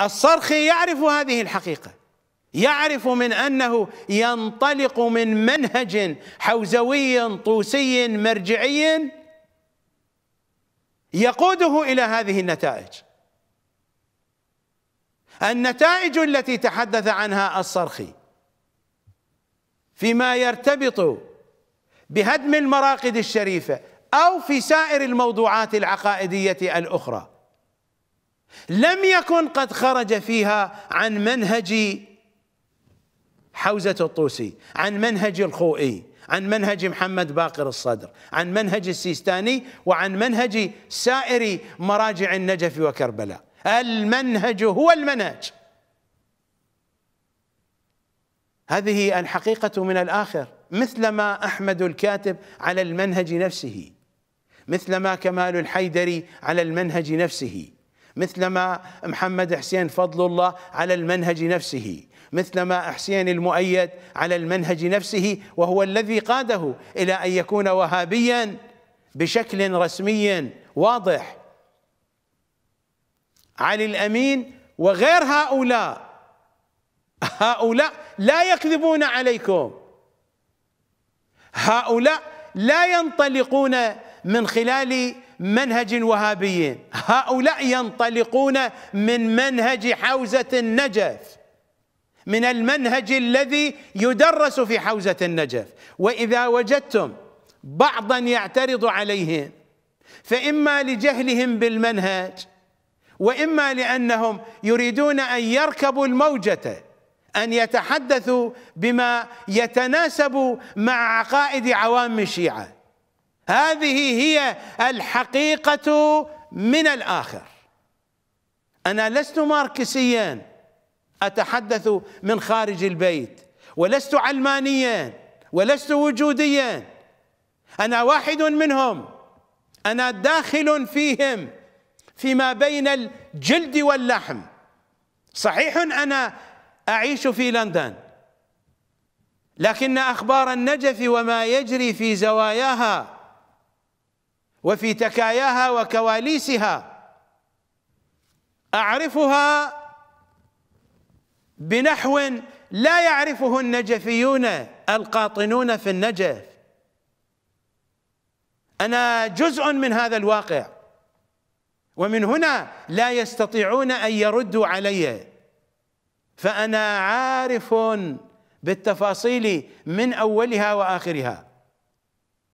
الصرخي يعرف هذه الحقيقة يعرف من أنه ينطلق من منهج حوزوي طوسي مرجعي يقوده إلى هذه النتائج النتائج التي تحدث عنها الصرخي فيما يرتبط بهدم المراقد الشريفة أو في سائر الموضوعات العقائدية الأخرى لم يكن قد خرج فيها عن منهج حوزة الطوسي عن منهج الخوئي عن منهج محمد باقر الصدر عن منهج السيستاني وعن منهج سائر مراجع النجف وكربلاء المنهج هو المنهج هذه الحقيقة من الآخر مثلما أحمد الكاتب على المنهج نفسه مثلما كمال الحيدري على المنهج نفسه مثلما محمد حسين فضل الله على المنهج نفسه مثلما حسين المؤيد على المنهج نفسه وهو الذي قاده إلى أن يكون وهابيا بشكل رسمي واضح علي الأمين وغير هؤلاء هؤلاء لا يكذبون عليكم هؤلاء لا ينطلقون من خلال منهج وهابي هؤلاء ينطلقون من منهج حوزة النجف من المنهج الذي يدرس في حوزة النجف وإذا وجدتم بعضا يعترض عليهم فإما لجهلهم بالمنهج وإما لأنهم يريدون أن يركبوا الموجة أن يتحدثوا بما يتناسب مع عقائد عوام الشيعة هذه هي الحقيقة من الآخر أنا لست ماركسيا أتحدث من خارج البيت ولست علمانيا ولست وجوديا أنا واحد منهم أنا داخل فيهم فيما بين الجلد واللحم صحيح أنا أعيش في لندن لكن أخبار النجف وما يجري في زواياها وفي تكاياها وكواليسها أعرفها بنحو لا يعرفه النجفيون القاطنون في النجف أنا جزء من هذا الواقع ومن هنا لا يستطيعون أن يردوا علي فأنا عارف بالتفاصيل من أولها وآخرها